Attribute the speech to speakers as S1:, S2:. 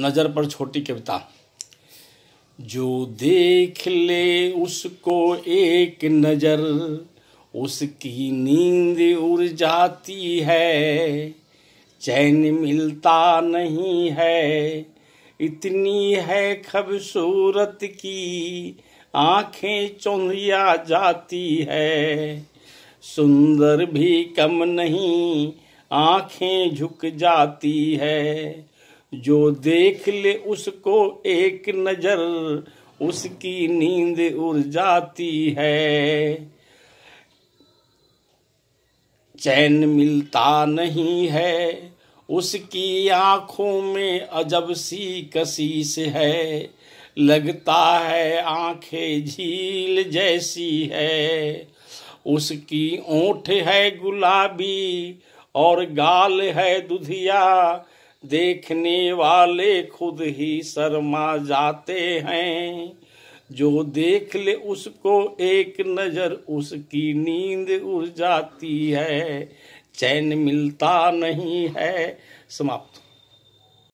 S1: नज़र पर छोटी कविता जो देख ले उसको एक नज़र उसकी नींद उड़ जाती है चैन मिलता नहीं है इतनी है खूबसूरत की आंखें चौंधिया जाती है सुंदर भी कम नहीं आंखें झुक जाती है जो देख ले उसको एक नजर उसकी नींद उड़ जाती है चैन मिलता नहीं है उसकी आंखों में अजब सी कशिश है लगता है आंखें झील जैसी है उसकी ओठ है गुलाबी और गाल है दुधिया देखने वाले खुद ही शर्मा जाते हैं जो देख ले उसको एक नजर उसकी नींद उड़ जाती है चैन मिलता नहीं है समाप्त